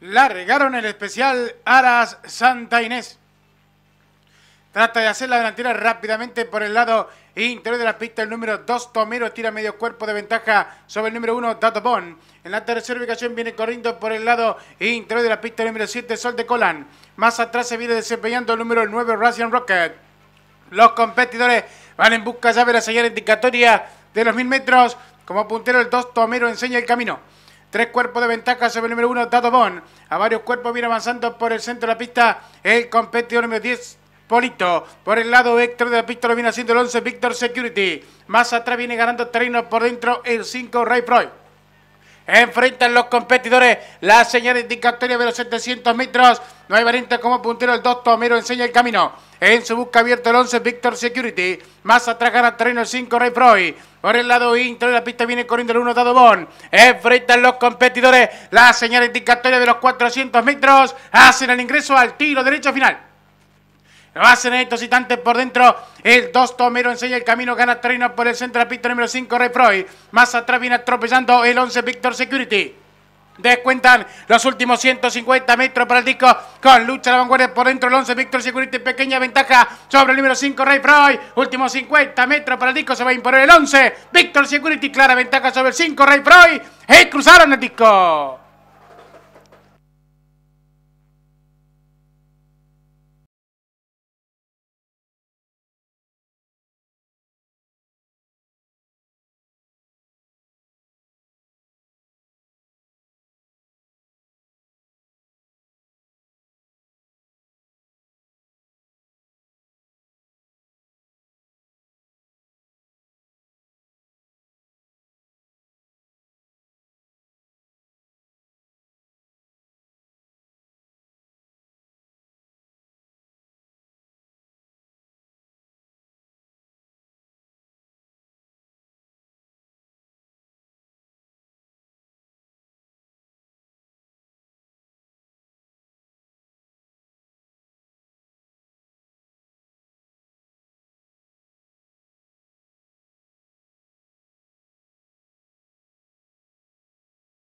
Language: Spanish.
regaron el especial Aras Santa Inés. Trata de hacer la delantera rápidamente por el lado interior de la pista. El número 2, Tomero, tira medio cuerpo de ventaja sobre el número 1, Dato Bon. En la tercera ubicación viene corriendo por el lado interior de la pista el número 7, Sol de Colán. Más atrás se viene desempeñando el número 9, Russian Rocket. Los competidores van en busca ya de la señal indicatoria de los 1000 metros. Como puntero el 2, Tomero enseña el camino. Tres cuerpos de ventaja sobre el número uno, Dado Bon. A varios cuerpos viene avanzando por el centro de la pista el competidor número 10, Polito. Por el lado Héctor de la pista lo viene haciendo el 11, Victor Security. Más atrás viene ganando terreno por dentro el 5, Ray proy Enfrentan los competidores. La señal indicatoria de los 700 metros. No hay variante como puntero el 2. Tomero enseña el camino. En su busca abierta el 11, Victor Security. Más atrás gana terreno el 5, Ray Freud. Por el lado intro de la pista viene corriendo el 1, Dado Bon. Enfrentan los competidores. La señal indicatoria de los 400 metros. Hacen el ingreso al tiro derecho final. Lo hacen citantes por dentro. El 2 Tomero enseña el camino. Gana Trino por el centro. La pista número 5, Ray Freud. Más atrás viene atropellando el 11, Victor Security. Descuentan los últimos 150 metros para el disco con lucha la vanguardia por dentro el 11, Victor Security, pequeña ventaja sobre el número 5, Ray Freud, últimos 50 metros para el disco, se va a imponer el 11, Victor Security, clara ventaja sobre el 5, Ray Freud, y eh, cruzaron el disco.